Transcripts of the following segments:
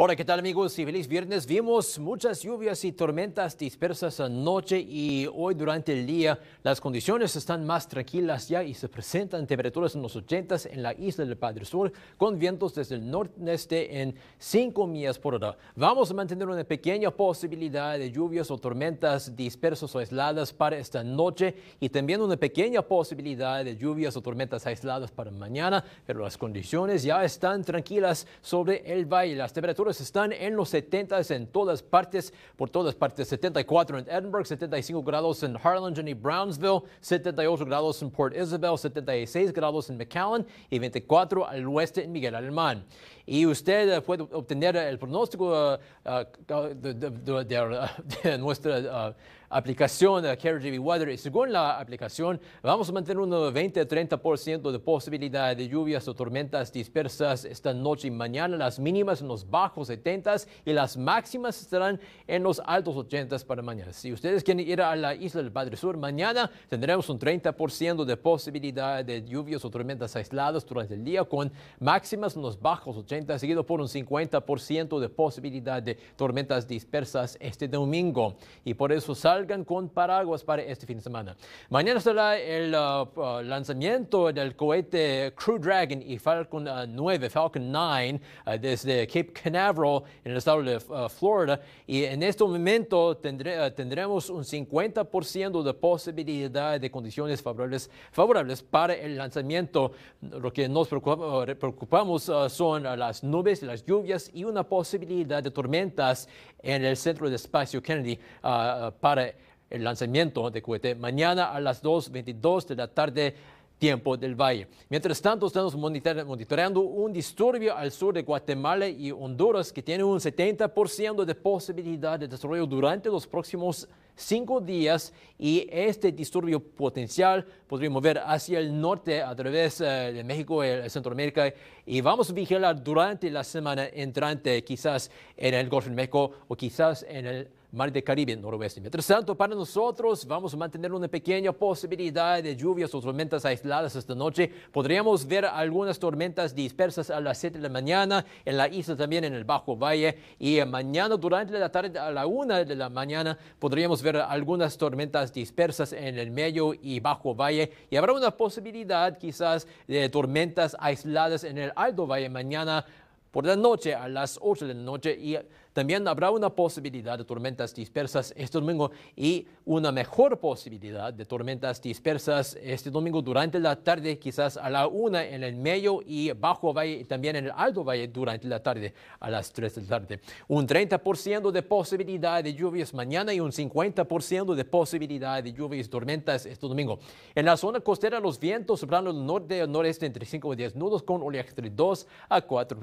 Hola, ¿qué tal amigos? Y feliz viernes. Vimos muchas lluvias y tormentas dispersas anoche y hoy durante el día las condiciones están más tranquilas ya y se presentan temperaturas en los 80 en la isla del Padre Sur con vientos desde el noreste en 5 millas por hora. Vamos a mantener una pequeña posibilidad de lluvias o tormentas dispersas o aisladas para esta noche y también una pequeña posibilidad de lluvias o tormentas aisladas para mañana, pero las condiciones ya están tranquilas sobre el valle. Las temperaturas están en los 70 en todas partes, por todas partes. 74 en Edinburgh, 75 grados en Harlan y Brownsville, 78 grados en Port Isabel, 76 grados en McAllen y 24 al oeste en Miguel Alemán y usted eh, puede obtener el pronóstico eh, eh, de, de nuestra aplicación CareGB Weather. Y según la aplicación, vamos a mantener un 20-30% de posibilidad de lluvias o tormentas dispersas esta noche y mañana. Las mínimas en los bajos 70 y las máximas estarán en los altos 80s para mañana. Si ustedes quieren ir a la isla del Padre Sur, mañana tendremos un 30% de posibilidad de lluvias o tormentas aisladas durante el día con máximas en los bajos 80 seguido por un 50% de posibilidad de tormentas dispersas este domingo. Y por eso salgan con paraguas para este fin de semana. Mañana será el uh, uh, lanzamiento del cohete Crew Dragon y Falcon 9, uh, Falcon 9, desde Cape Canaveral en el estado de Florida. Y en este momento tendremos un 50% de posibilidad de condiciones favorables, favorables para el lanzamiento. Lo que nos preocupamos son las las nubes, las lluvias y una posibilidad de tormentas en el centro de espacio Kennedy ah, ah, para el lanzamiento de cohete mañana a las 2.22 de la tarde tiempo del valle. Mientras tanto, estamos monitoreando un disturbio al sur de Guatemala y Honduras que tiene un 70% de posibilidad de desarrollo durante los próximos cinco días y este disturbio potencial podría mover hacia el norte a través eh, de México, y Centroamérica y vamos a vigilar durante la semana entrante, quizás en el Golfo de México o quizás en el Mar de Caribe, noroeste. Mientras tanto, para nosotros vamos a mantener una pequeña posibilidad de lluvias o tormentas aisladas esta noche. Podríamos ver algunas tormentas dispersas a las 7 de la mañana, en la isla también, en el Bajo Valle. Y mañana, durante la tarde, a la 1 de la mañana, podríamos ver algunas tormentas dispersas en el medio y Bajo Valle. Y habrá una posibilidad quizás de tormentas aisladas en el Alto Valle mañana por la noche a las 8 de la noche. Y también habrá una posibilidad de tormentas dispersas este domingo y una mejor posibilidad de tormentas dispersas este domingo durante la tarde, quizás a la una en el medio y bajo valle y también en el alto valle durante la tarde a las 3 de la tarde. Un 30% de posibilidad de lluvias mañana y un 50% de posibilidad de lluvias y tormentas este domingo. En la zona costera los vientos soplarán del norte al noreste entre 5 y 10 nudos con oleaje de 2 a 4,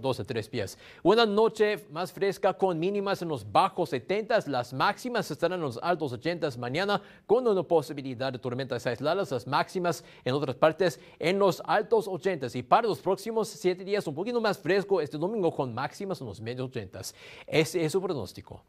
2 eh, a 3 pies. Una noche más fresca con mínimas en los bajos 70, las máximas estarán en los altos 80 mañana con una posibilidad de tormentas aisladas, las máximas en otras partes en los altos 80 y para los próximos 7 días un poquito más fresco este domingo con máximas en los medios 80. Ese es su pronóstico.